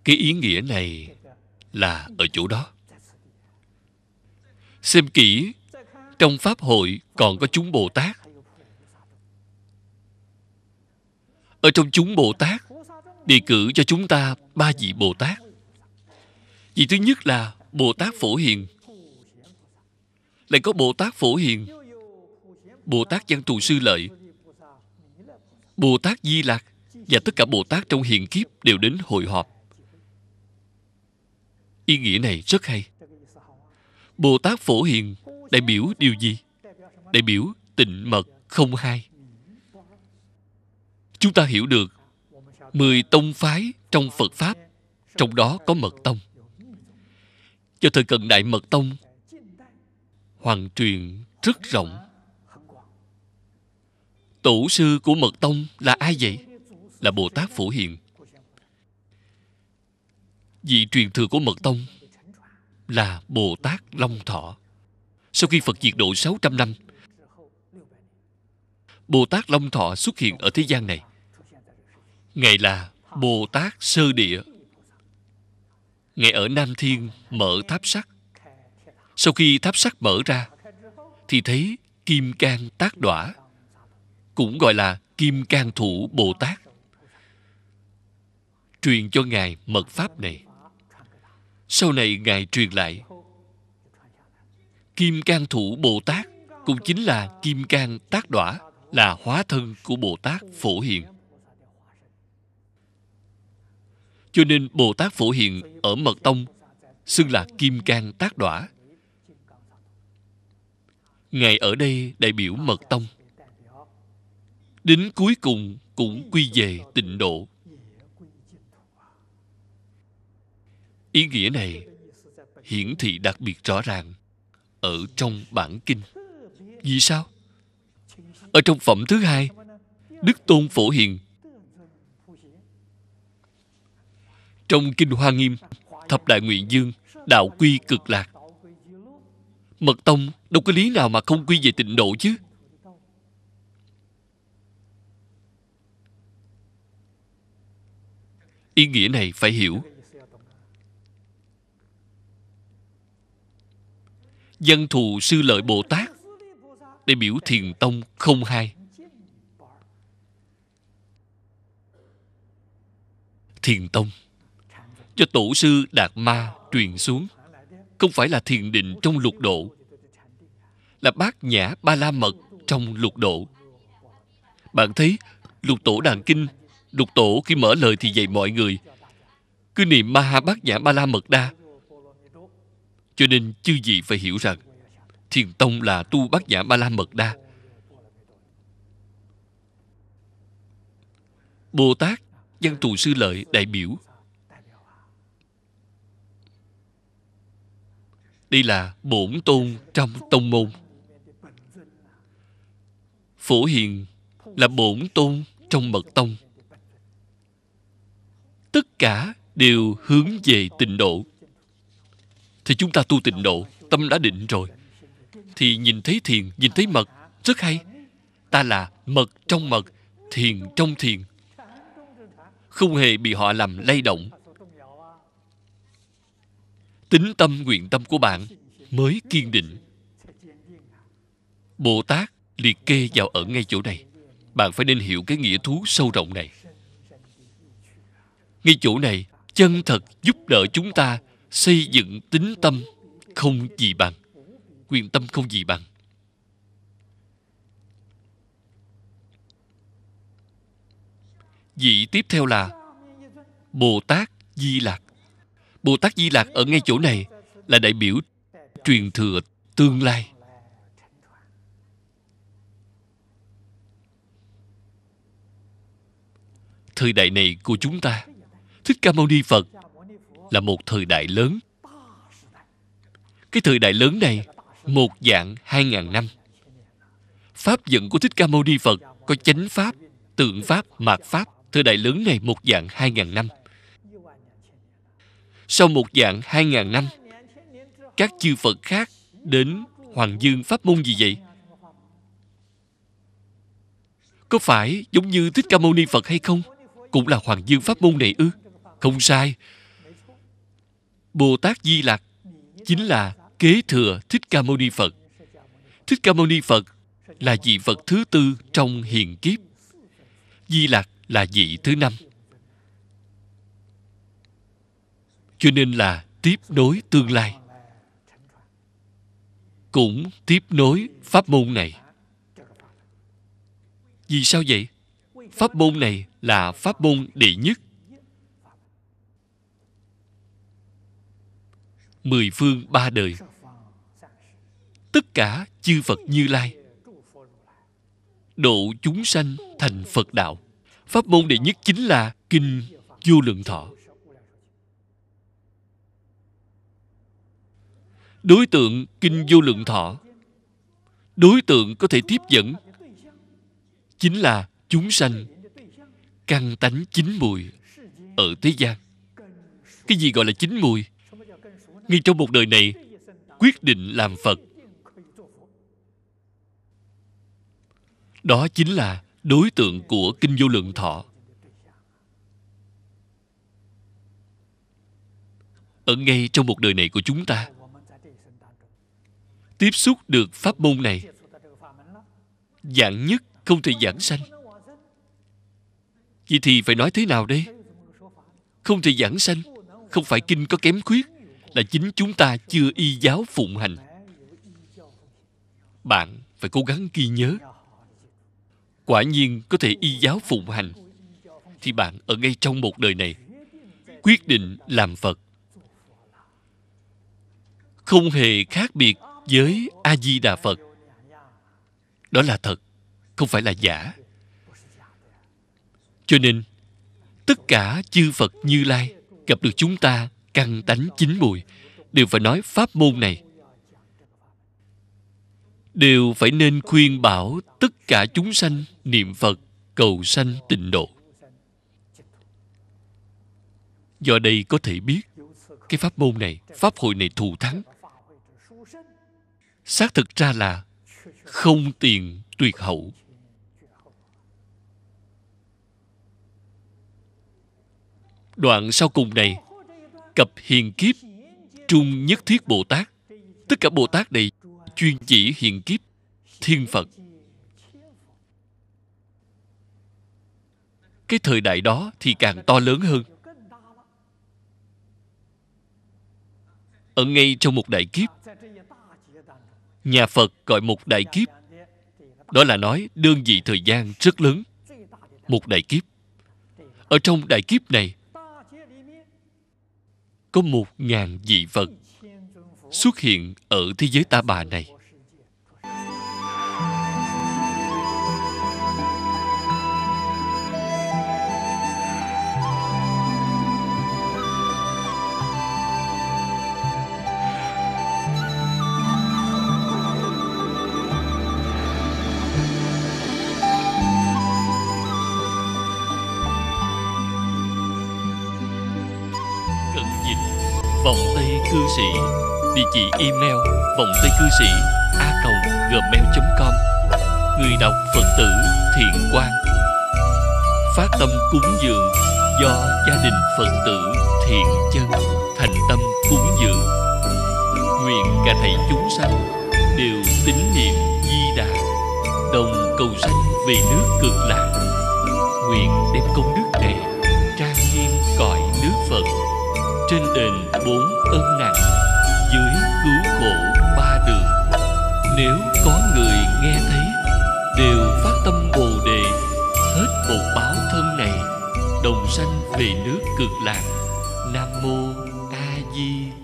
cái ý nghĩa này là ở chỗ đó Xem kỹ Trong Pháp hội còn có chúng Bồ Tát Ở trong chúng Bồ Tát Đề cử cho chúng ta ba vị Bồ Tát Vị thứ nhất là Bồ Tát Phổ Hiền Lại có Bồ Tát Phổ Hiền Bồ Tát Văn Thù Sư Lợi Bồ Tát Di Lạc và tất cả Bồ Tát trong hiền kiếp đều đến hội họp. Ý nghĩa này rất hay. Bồ Tát Phổ Hiền đại biểu điều gì? Đại biểu tịnh mật không hai. Chúng ta hiểu được mười tông phái trong Phật Pháp, trong đó có mật tông. Cho thời cận đại mật tông, hoàng truyền rất rộng. Tổ sư của mật tông là ai vậy? Là Bồ Tát Phổ Hiền. Vị truyền thừa của mật tông là Bồ Tát Long Thọ. Sau khi Phật diệt độ 600 năm, Bồ Tát Long Thọ xuất hiện ở thế gian này. Ngài là Bồ Tát Sơ Địa. Ngài ở Nam Thiên mở tháp sắt. Sau khi tháp sắt mở ra, thì thấy Kim Cang Tác Đỏa, cũng gọi là Kim Cang Thủ Bồ Tát. Truyền cho Ngài mật pháp này sau này ngài truyền lại kim cang thủ bồ tát cũng chính là kim cang tác đỏa là hóa thân của bồ tát phổ hiền cho nên bồ tát phổ hiền ở mật tông xưng là kim cang tác đỏa ngài ở đây đại biểu mật tông đến cuối cùng cũng quy về tịnh độ ý nghĩa này hiển thị đặc biệt rõ ràng ở trong bản kinh vì sao ở trong phẩm thứ hai đức tôn phổ hiền trong kinh hoa nghiêm thập đại nguyện dương đạo quy cực lạc mật tông đâu có lý nào mà không quy về tịnh độ chứ ý nghĩa này phải hiểu dân thù sư lợi Bồ Tát để biểu thiền tông không hai. Thiền tông cho tổ sư Đạt Ma truyền xuống không phải là thiền định trong lục độ là bát nhã ba la mật trong lục độ bạn thấy lục tổ đàn kinh lục tổ khi mở lời thì dạy mọi người cứ niệm ma ha bát nhã ba la mật đa cho nên chư vị phải hiểu rằng thiền tông là tu bát nhã ba la mật đa bồ tát văn thù sư lợi đại biểu đây là bổn tôn trong tông môn phổ hiền là bổn tôn trong mật tông tất cả đều hướng về tịnh độ thì chúng ta tu tịnh độ tâm đã định rồi thì nhìn thấy thiền nhìn thấy mật rất hay ta là mật trong mật thiền trong thiền không hề bị họ làm lay động tính tâm nguyện tâm của bạn mới kiên định bồ tát liệt kê vào ở ngay chỗ này bạn phải nên hiểu cái nghĩa thú sâu rộng này ngay chỗ này chân thật giúp đỡ chúng ta xây dựng tính tâm không gì bằng quyền tâm không gì bằng vị tiếp theo là bồ tát di lạc bồ tát di lạc ở ngay chỗ này là đại biểu truyền thừa tương lai thời đại này của chúng ta thích ca mâu ni phật là một thời đại lớn cái thời đại lớn này một dạng hai ngàn năm pháp dựng của thích ca mâu ni phật có chánh pháp tượng pháp mạt pháp thời đại lớn này một dạng hai ngàn năm sau một dạng hai ngàn năm các chư phật khác đến hoàng dương pháp môn gì vậy có phải giống như thích ca mâu ni phật hay không cũng là hoàng dương pháp môn này ư không sai Bồ Tát Di Lặc chính là kế thừa Thích Ca Mâu Ni Phật. Thích Ca Mâu Ni Phật là vị Phật thứ tư trong hiền kiếp. Di Lặc là vị thứ năm. Cho nên là tiếp nối tương lai. Cũng tiếp nối pháp môn này. Vì sao vậy? Pháp môn này là pháp môn đệ nhất mười phương ba đời tất cả chư phật như lai độ chúng sanh thành phật đạo pháp môn đệ nhất chính là kinh vô lượng thọ đối tượng kinh vô lượng thọ đối tượng có thể tiếp dẫn chính là chúng sanh căn tánh chín mùi ở thế gian cái gì gọi là chín mùi ngay trong một đời này quyết định làm phật đó chính là đối tượng của kinh vô lượng thọ ở ngay trong một đời này của chúng ta tiếp xúc được pháp môn này dạng nhất không thể giảng sanh vậy thì phải nói thế nào đây không thể giảng sanh không phải kinh có kém khuyết là chính chúng ta chưa y giáo phụng hành bạn phải cố gắng ghi nhớ quả nhiên có thể y giáo phụng hành thì bạn ở ngay trong một đời này quyết định làm phật không hề khác biệt với a di đà phật đó là thật không phải là giả cho nên tất cả chư phật như lai gặp được chúng ta căn tánh chín mùi đều phải nói pháp môn này đều phải nên khuyên bảo tất cả chúng sanh niệm phật cầu sanh tịnh độ do đây có thể biết cái pháp môn này pháp hội này thù thắng xác thực ra là không tiền tuyệt hậu đoạn sau cùng này cập hiền kiếp trung nhất thiết bồ tát tất cả bồ tát này chuyên chỉ hiền kiếp thiên phật cái thời đại đó thì càng to lớn hơn ở ngay trong một đại kiếp nhà phật gọi một đại kiếp đó là nói đơn vị thời gian rất lớn một đại kiếp ở trong đại kiếp này có một ngàn dị vật xuất hiện ở thế giới ta bà này sĩ địa chỉ email vòng tay cư sĩ a gmail.com người đọc phật tử thiện quan phát tâm cúng dường do gia đình phật tử thiện chân thành tâm cúng dường nguyện cả thầy chúng sanh đều tín niệm di đà đồng cầu sanh về nước cực lạc nguyện đem công đức này trang nghiêm cõi nước phật trên đền bốn ơn nặng dưới cứu khổ ba đường nếu có người nghe thấy đều phát tâm bồ đề hết bột báo thân này đồng sanh về nước cực lạc nam mô a di